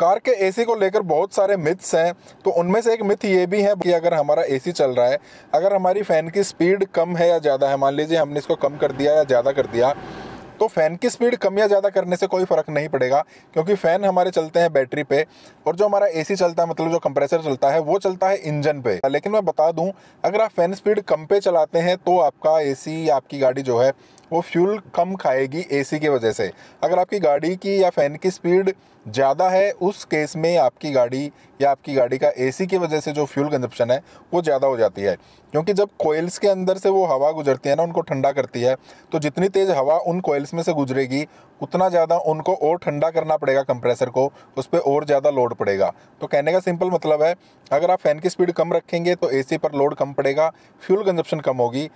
car के AC को लेकर बहुत सारे मिथ्स हैं तो उनमें से एक मिथ ये भी है कि अगर हमारा एसी चल रहा है अगर हमारी फ़ैन की स्पीड कम है या ज़्यादा है मान लीजिए हमने इसको कम कर दिया या ज़्यादा कर दिया तो फ़ैन की स्पीड कम या ज़्यादा करने से कोई फ़र्क नहीं पड़ेगा क्योंकि फ़ैन हमारे चलते हैं बैटरी पे और जो हमारा एसी चलता है मतलब जो कंप्रेसर चलता है वो चलता है इंजन पे लेकिन मैं बता दूं अगर आप फ़ैन स्पीड कम पे चलाते हैं तो आपका ए या आपकी गाड़ी जो है वो फ्यूल कम खाएगी सी की वजह से अगर आपकी गाड़ी की या फ़ैन की स्पीड ज़्यादा है उस केस में आपकी गाड़ी या आपकी गाड़ी का एसी की वजह से जो फ्यूल कंजप्शन है वो ज़्यादा हो जाती है क्योंकि जब कोयल्स के अंदर से वो हवा गुजरती है ना उनको ठंडा करती है तो जितनी तेज़ हवा उन कोयल्स इसमें से गुजरेगी उतना ज़्यादा उनको और ठंडा करना पड़ेगा कंप्रेसर को उस पर और ज़्यादा लोड पड़ेगा तो कहने का सिंपल मतलब है अगर आप फ़ैन की स्पीड कम रखेंगे तो एसी पर लोड कम पड़ेगा फ्यूल कंजप्शन कम होगी